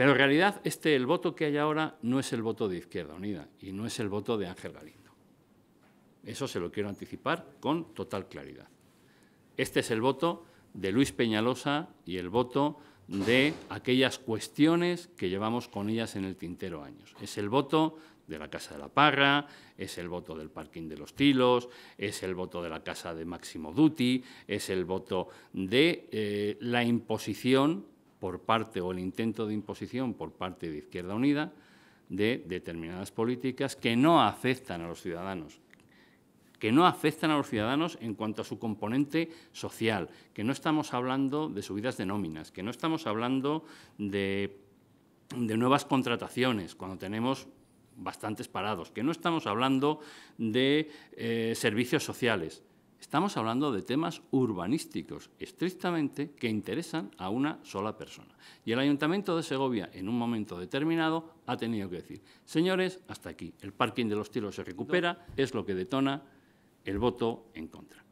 Pero en realidad este, el voto que hay ahora no es el voto de Izquierda Unida y no es el voto de Ángel Galindo. Eso se lo quiero anticipar con total claridad. Este es el voto de Luis Peñalosa y el voto de aquellas cuestiones que llevamos con ellas en el tintero años. Es el voto de la Casa de la Parra, es el voto del parking de los Tilos, es el voto de la Casa de Máximo Dutti, es el voto de eh, la imposición por parte o el intento de imposición por parte de Izquierda Unida de determinadas políticas que no afectan a los ciudadanos, que no afectan a los ciudadanos en cuanto a su componente social, que no estamos hablando de subidas de nóminas, que no estamos hablando de, nuevas contrataciones cuando tenemos bastantes parados, que no estamos hablando de eh, servicios sociales, Estamos hablando de temas urbanísticos, estrictamente, que interesan a una sola persona. Y el Ayuntamiento de Segovia, en un momento determinado, ha tenido que decir, señores, hasta aquí, el parking de los tiros se recupera, es lo que detona el voto en contra.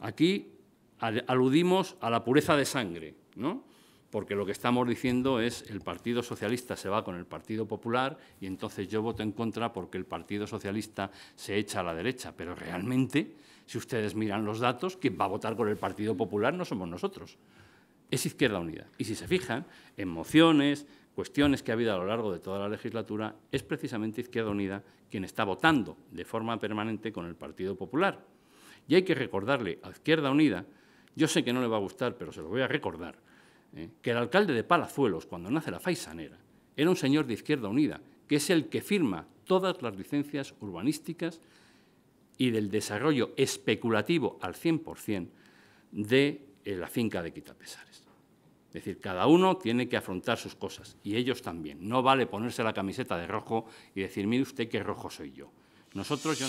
Aquí aludimos a la pureza de sangre, ¿no? porque lo que estamos diciendo es el Partido Socialista se va con el Partido Popular y entonces yo voto en contra porque el Partido Socialista se echa a la derecha. Pero realmente, si ustedes miran los datos, quien va a votar con el Partido Popular no somos nosotros, es Izquierda Unida. Y si se fijan en mociones, cuestiones que ha habido a lo largo de toda la legislatura, es precisamente Izquierda Unida quien está votando de forma permanente con el Partido Popular. Y hay que recordarle a Izquierda Unida, yo sé que no le va a gustar, pero se lo voy a recordar, ¿eh? que el alcalde de Palazuelos, cuando nace la Faisanera, era un señor de Izquierda Unida, que es el que firma todas las licencias urbanísticas y del desarrollo especulativo al 100% de eh, la finca de Quitapesares. Es decir, cada uno tiene que afrontar sus cosas y ellos también. No vale ponerse la camiseta de rojo y decir, mire usted qué rojo soy yo. Nosotros yo